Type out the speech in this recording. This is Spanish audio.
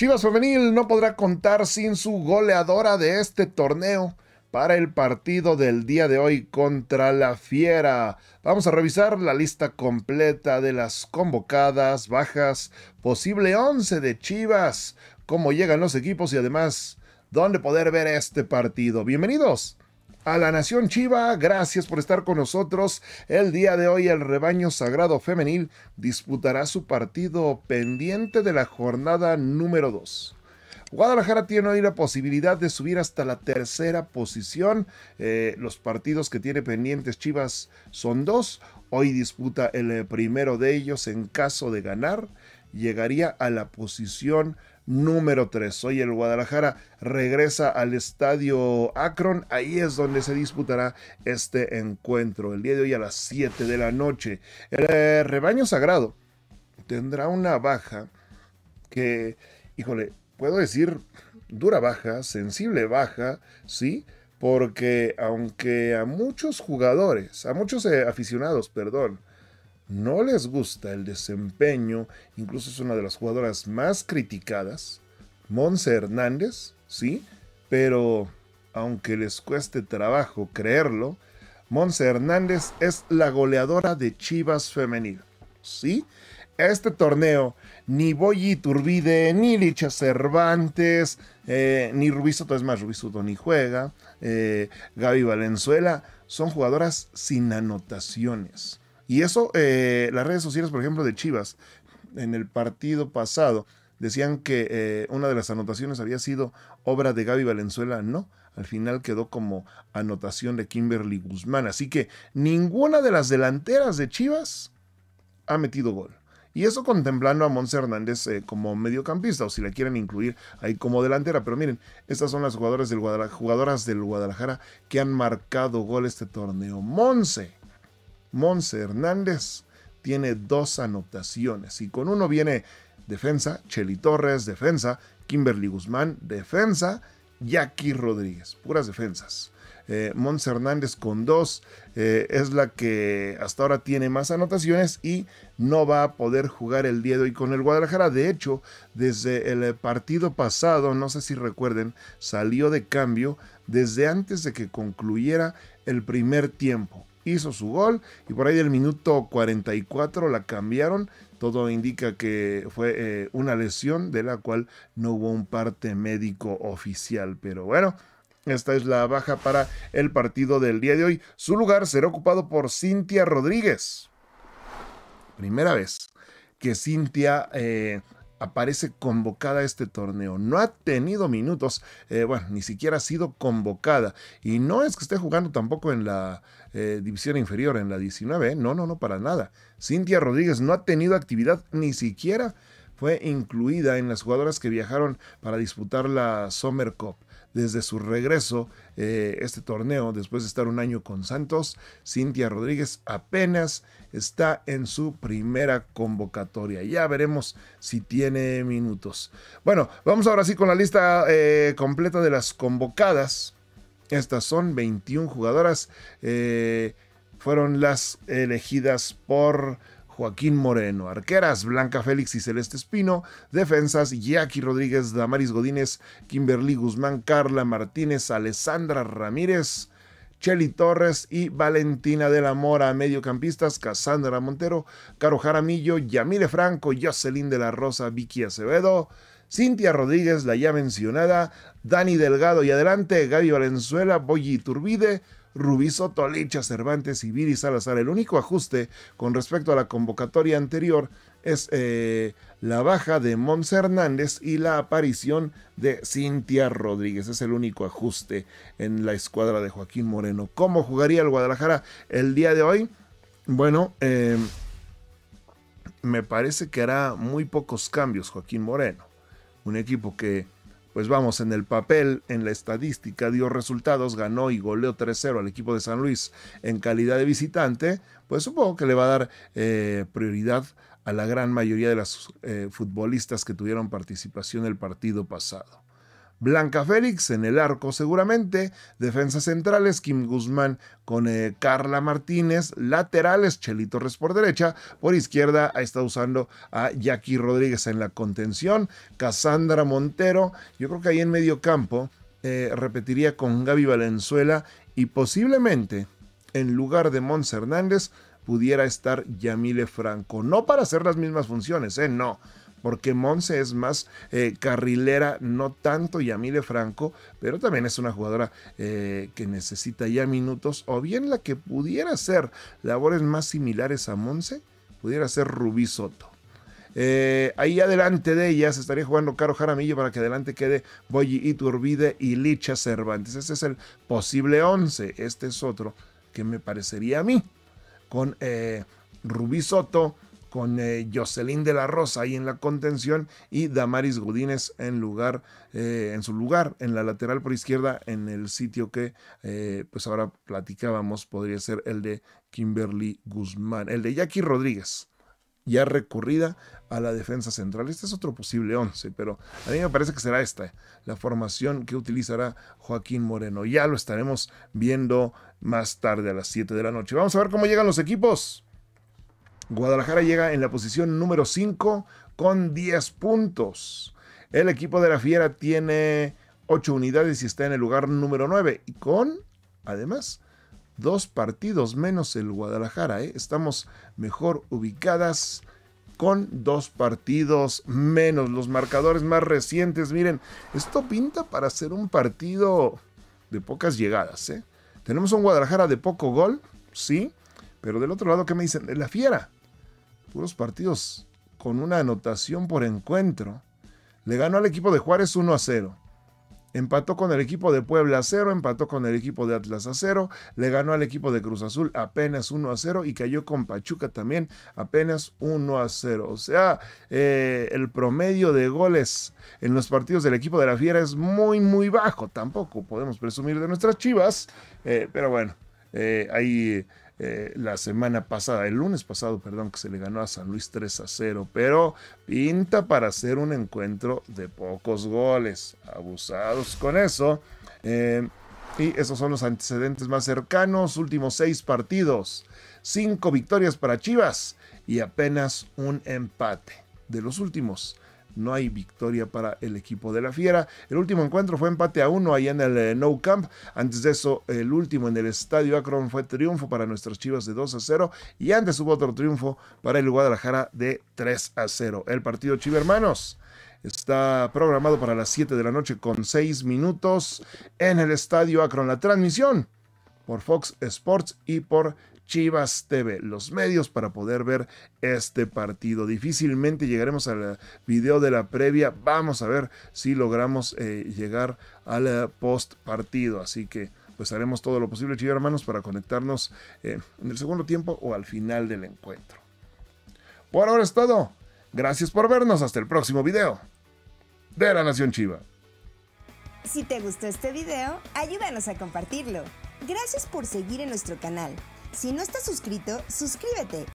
Chivas Femenil no podrá contar sin su goleadora de este torneo para el partido del día de hoy contra la Fiera. Vamos a revisar la lista completa de las convocadas, bajas, posible 11 de Chivas, cómo llegan los equipos y además dónde poder ver este partido. Bienvenidos a la Nación Chiva, gracias por estar con nosotros. El día de hoy el rebaño sagrado femenil disputará su partido pendiente de la jornada número 2. Guadalajara tiene hoy la posibilidad de subir hasta la tercera posición. Eh, los partidos que tiene pendientes Chivas son dos. Hoy disputa el primero de ellos en caso de ganar. Llegaría a la posición número 3. Hoy el Guadalajara regresa al estadio Akron. Ahí es donde se disputará este encuentro. El día de hoy a las 7 de la noche. El eh, rebaño sagrado tendrá una baja que, híjole, puedo decir dura baja, sensible baja, ¿sí? Porque aunque a muchos jugadores, a muchos eh, aficionados, perdón, no les gusta el desempeño, incluso es una de las jugadoras más criticadas, Monse Hernández, ¿sí? Pero aunque les cueste trabajo creerlo, Monse Hernández es la goleadora de Chivas Femenil, ¿sí? Este torneo, ni Boyi Turbide, ni Licha Cervantes, eh, ni Rubisoto. es más, Rubisoto ni juega, eh, Gaby Valenzuela, son jugadoras sin anotaciones. Y eso, eh, las redes sociales, por ejemplo, de Chivas, en el partido pasado, decían que eh, una de las anotaciones había sido obra de Gaby Valenzuela, no. Al final quedó como anotación de Kimberly Guzmán. Así que ninguna de las delanteras de Chivas ha metido gol. Y eso contemplando a Monse Hernández eh, como mediocampista, o si la quieren incluir ahí como delantera. Pero miren, estas son las jugadoras del Guadalajara, jugadoras del Guadalajara que han marcado gol este torneo. Monse Monse Hernández tiene dos anotaciones y con uno viene defensa, Cheli Torres, defensa, Kimberly Guzmán, defensa, Jackie Rodríguez, puras defensas. Eh, Monse Hernández con dos eh, es la que hasta ahora tiene más anotaciones y no va a poder jugar el día de hoy con el Guadalajara. De hecho, desde el partido pasado, no sé si recuerden, salió de cambio desde antes de que concluyera el primer tiempo hizo su gol y por ahí del minuto 44 la cambiaron. Todo indica que fue eh, una lesión de la cual no hubo un parte médico oficial. Pero bueno, esta es la baja para el partido del día de hoy. Su lugar será ocupado por Cintia Rodríguez. Primera vez que Cintia... Eh, aparece convocada a este torneo. No ha tenido minutos, eh, bueno, ni siquiera ha sido convocada. Y no es que esté jugando tampoco en la eh, división inferior, en la 19, ¿eh? no, no, no, para nada. Cintia Rodríguez no ha tenido actividad ni siquiera fue incluida en las jugadoras que viajaron para disputar la Summer Cup desde su regreso eh, este torneo, después de estar un año con Santos, Cintia Rodríguez apenas está en su primera convocatoria. Ya veremos si tiene minutos. Bueno, vamos ahora sí con la lista eh, completa de las convocadas. Estas son 21 jugadoras. Eh, fueron las elegidas por Joaquín Moreno. Arqueras, Blanca Félix y Celeste Espino. Defensas, Jackie Rodríguez, Damaris Godínez, Kimberly Guzmán, Carla Martínez, Alessandra Ramírez. Cheli Torres y Valentina de la Mora, mediocampistas, Casandra Montero, Caro Jaramillo, Yamile Franco, Jocelyn de la Rosa, Vicky Acevedo, Cintia Rodríguez, la ya mencionada, Dani Delgado y adelante, Gaby Valenzuela, Boyi Turbide, Rubí Soto, Cervantes y Viri Salazar. El único ajuste con respecto a la convocatoria anterior es eh, la baja de Mons Hernández y la aparición de Cintia Rodríguez. Es el único ajuste en la escuadra de Joaquín Moreno. ¿Cómo jugaría el Guadalajara el día de hoy? Bueno, em, me parece que hará muy pocos cambios Joaquín Moreno. Un equipo que pues vamos, en el papel, en la estadística, dio resultados, ganó y goleó 3-0 al equipo de San Luis en calidad de visitante, pues supongo que le va a dar eh, prioridad a la gran mayoría de las eh, futbolistas que tuvieron participación el partido pasado. Blanca Félix en el arco seguramente, defensas centrales Kim Guzmán con eh, Carla Martínez, laterales Chelito Torres por derecha, por izquierda está usando a Jackie Rodríguez en la contención, Cassandra Montero, yo creo que ahí en medio campo eh, repetiría con Gaby Valenzuela y posiblemente en lugar de Mons Hernández pudiera estar Yamile Franco, no para hacer las mismas funciones, eh, no porque Monse es más eh, carrilera, no tanto Yamile Franco, pero también es una jugadora eh, que necesita ya minutos, o bien la que pudiera hacer labores más similares a Monse, pudiera ser Rubí Soto. Eh, ahí adelante de Se estaría jugando Caro Jaramillo para que adelante quede Boyi Iturbide y Licha Cervantes. Ese es el posible 11. Este es otro que me parecería a mí. Con eh, Rubí Soto, con eh, Jocelyn de la Rosa ahí en la contención y Damaris Gudines en lugar eh, en su lugar en la lateral por izquierda en el sitio que eh, pues ahora platicábamos podría ser el de Kimberly Guzmán, el de Jackie Rodríguez ya recurrida a la defensa central. Este es otro posible 11, pero a mí me parece que será esta la formación que utilizará Joaquín Moreno. Ya lo estaremos viendo más tarde a las 7 de la noche. Vamos a ver cómo llegan los equipos. Guadalajara llega en la posición número 5 con 10 puntos. El equipo de la Fiera tiene 8 unidades y está en el lugar número 9 y con, además, dos partidos menos el Guadalajara. ¿eh? Estamos mejor ubicadas con dos partidos menos. Los marcadores más recientes, miren, esto pinta para ser un partido de pocas llegadas. ¿eh? Tenemos un Guadalajara de poco gol, sí, pero del otro lado, ¿qué me dicen? la fiera puros partidos con una anotación por encuentro. Le ganó al equipo de Juárez 1 a 0. Empató con el equipo de Puebla a 0, empató con el equipo de Atlas a 0, le ganó al equipo de Cruz Azul apenas 1 a 0 y cayó con Pachuca también apenas 1 a 0. O sea, eh, el promedio de goles en los partidos del equipo de la Fiera es muy, muy bajo. Tampoco podemos presumir de nuestras chivas, eh, pero bueno, eh, ahí eh, la semana pasada, el lunes pasado, perdón, que se le ganó a San Luis 3 a 0, pero pinta para ser un encuentro de pocos goles, abusados con eso. Eh, y esos son los antecedentes más cercanos, últimos seis partidos, cinco victorias para Chivas y apenas un empate. De los últimos no hay victoria para el equipo de la Fiera. El último encuentro fue empate a uno allá en el eh, No Camp. Antes de eso, el último en el Estadio Akron fue triunfo para nuestras Chivas de 2 a 0 y antes hubo otro triunfo para el Guadalajara de 3 a 0. El partido Chiva Hermanos está programado para las 7 de la noche con 6 minutos en el Estadio Akron. La transmisión por Fox Sports y por Chivas TV, los medios para poder ver este partido. Difícilmente llegaremos al video de la previa. Vamos a ver si logramos eh, llegar al eh, post partido. Así que pues haremos todo lo posible, Chivas hermanos, para conectarnos eh, en el segundo tiempo o al final del encuentro. Por ahora es todo. Gracias por vernos. Hasta el próximo video de la Nación Chiva. Si te gustó este video, ayúdanos a compartirlo. Gracias por seguir en nuestro canal. Si no estás suscrito, suscríbete